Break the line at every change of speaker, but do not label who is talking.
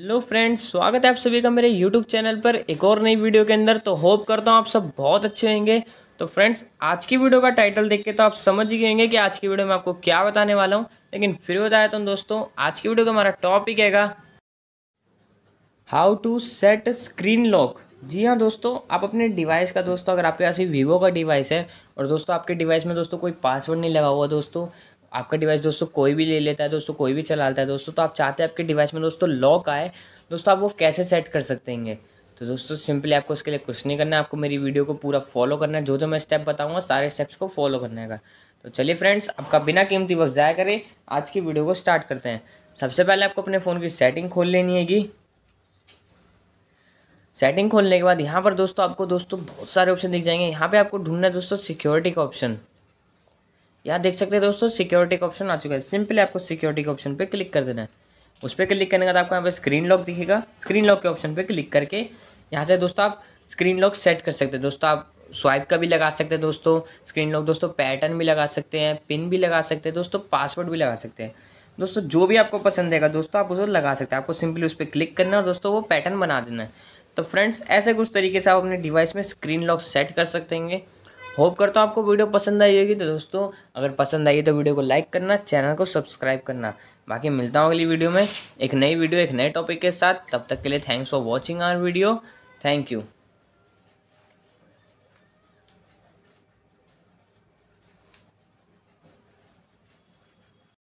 hello friends स्वागत है आप सभी का मेरे यूट्यूब चैनल पर एक और नई वीडियो के अंदर तो होप करता हूँ आप सब बहुत अच्छे होंगे तो फ्रेंड्स आज की वीडियो का टाइटल देख के तो आप समझ ही होंगे कि आज की वीडियो में आपको क्या बताने वाला हूँ लेकिन फिर बताया तो दोस्तों आज की वीडियो का हमारा टॉपिक है how to set screen lock जी हाँ दोस्तों आप अपने डिवाइस का दोस्तों अगर आपके पास वीवो का डिवाइस है और दोस्तों आपके डिवाइस में दोस्तों कोई पासवर्ड नहीं लगा हुआ दोस्तों आपका डिवाइस दोस्तों कोई भी ले लेता है दोस्तों कोई भी चलाता है दोस्तों तो आप चाहते हैं आपके डिवाइस में दोस्तों लॉक आए दोस्तों आप वो कैसे सेट कर सकते हैं तो दोस्तों सिंपली आपको उसके लिए कुछ नहीं करना है आपको मेरी वीडियो को पूरा फॉलो करना है जो जो मैं स्टेप बताऊंगा सारे स्टेप्स को फॉलो करने का तो चलिए फ्रेंड्स आपका बिना कीमती वक्त ज़ाया करें आज की वीडियो को स्टार्ट करते हैं सबसे पहले आपको अपने फ़ोन की सेटिंग खोल लेनी हैगी सेटिंग खोलने के बाद यहाँ पर दोस्तों आपको दोस्तों बहुत सारे ऑप्शन दिख जाएंगे यहाँ पे आपको ढूंढना है दोस्तों सिक्योरिटी का ऑप्शन यहाँ देख सकते हैं दोस्तों सिक्योरिटी का ऑप्शन आ चुका है सिंपली आपको सिक्योरिटी के ऑप्शन पे क्लिक कर देना है उस पर क्लिक करने के बाद आपको यहाँ पे स्क्रीन लॉक दिखेगा स्क्रीन लॉक के ऑप्शन पे क्लिक करके यहाँ से दोस्तों आप स्क्रीन लॉक सेट कर सकते हैं दोस्तों आप स्वाइप का भी लगा सकते हैं दोस्तों स्क्रीन लॉक दोस्तों पैटर्न भी लगा सकते हैं पिन भी लगा सकते हैं दोस्तों पासवर्ड भी लगा सकते हैं दोस्तों जो भी आपको पसंद आएगा दोस्तों आप उसको लगा सकते हैं आपको सिंपली उस पर क्लिक करना है और दोस्तों वो पैटर्न बना देना है तो फ्रेंड्स ऐसे कुछ तरीके से आप अपने डिवाइस में स्क्रीन लॉक सेट कर सकते हैं होप करता हूँ आपको वीडियो पसंद आई होगी तो दोस्तों अगर पसंद आई तो वीडियो को लाइक करना चैनल को सब्सक्राइब करना बाकी मिलता हूँ अगली वीडियो में एक नई वीडियो एक नए टॉपिक के साथ तब तक के लिए thanks for watching our video thank you